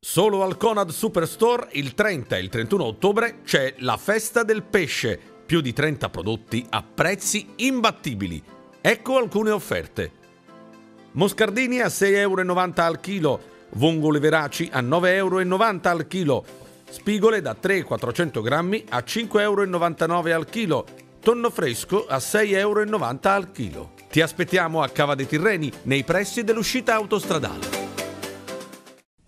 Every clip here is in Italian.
Solo al Conad Superstore il 30 e il 31 ottobre c'è la Festa del Pesce, più di 30 prodotti a prezzi imbattibili. Ecco alcune offerte. Moscardini a 6,90 euro al chilo, vongole veraci a 9,90 euro al chilo, spigole da 3-400 grammi a 5,99 euro al chilo, tonno fresco a 6,90 euro al chilo. Ti aspettiamo a Cava dei Tirreni, nei pressi dell'uscita autostradale.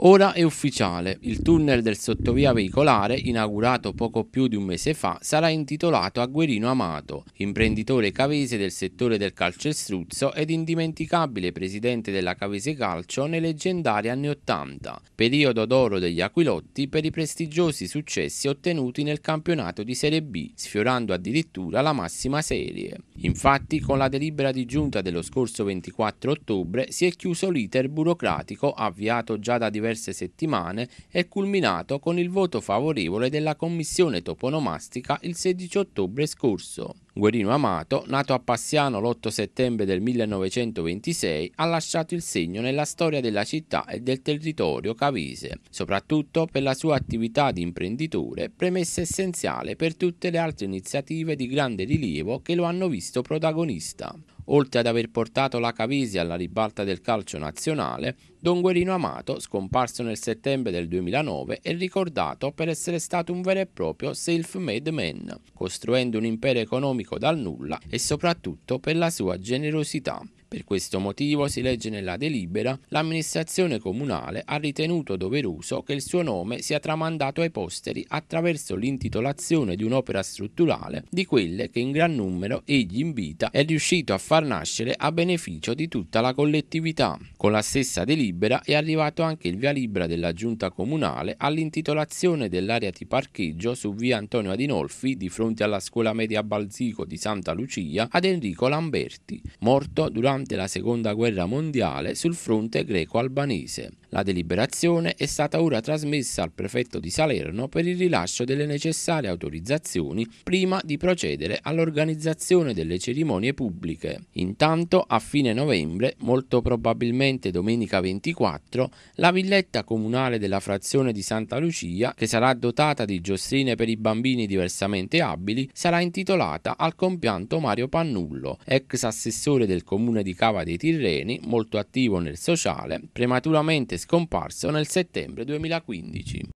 Ora è ufficiale, il tunnel del sottovia veicolare, inaugurato poco più di un mese fa, sarà intitolato a Guerino Amato, imprenditore cavese del settore del calcestruzzo ed indimenticabile presidente della Cavese Calcio nei leggendari anni Ottanta, periodo d'oro degli Aquilotti per i prestigiosi successi ottenuti nel campionato di Serie B, sfiorando addirittura la massima serie. Infatti, con la delibera di giunta dello scorso 24 ottobre si è chiuso l'iter burocratico avviato già da diverse settimane e culminato con il voto favorevole della Commissione toponomastica il 16 ottobre scorso. Guerino Amato, nato a Passiano l'8 settembre del 1926, ha lasciato il segno nella storia della città e del territorio cavise, soprattutto per la sua attività di imprenditore, premessa essenziale per tutte le altre iniziative di grande rilievo che lo hanno visto protagonista. Oltre ad aver portato la Cavisi alla ribalta del calcio nazionale, Don Guerino Amato, scomparso nel settembre del 2009, è ricordato per essere stato un vero e proprio self-made man, costruendo un impero economico dal nulla e soprattutto per la sua generosità. Per questo motivo, si legge nella delibera, l'amministrazione comunale ha ritenuto doveroso che il suo nome sia tramandato ai posteri attraverso l'intitolazione di un'opera strutturale di quelle che in gran numero egli in vita è riuscito a far nascere a beneficio di tutta la collettività. Con la stessa delibera è arrivato anche il via libera della giunta comunale all'intitolazione dell'area di parcheggio su via Antonio Adinolfi di fronte alla scuola media Balzico di Santa Lucia ad Enrico Lamberti, morto durante durante la Seconda Guerra Mondiale sul fronte greco-albanese. La deliberazione è stata ora trasmessa al prefetto di Salerno per il rilascio delle necessarie autorizzazioni prima di procedere all'organizzazione delle cerimonie pubbliche. Intanto, a fine novembre, molto probabilmente domenica 24, la villetta comunale della frazione di Santa Lucia, che sarà dotata di giostrine per i bambini diversamente abili, sarà intitolata al compianto Mario Pannullo, ex assessore del comune di di Cava dei Tirreni, molto attivo nel sociale, prematuramente scomparso nel settembre 2015.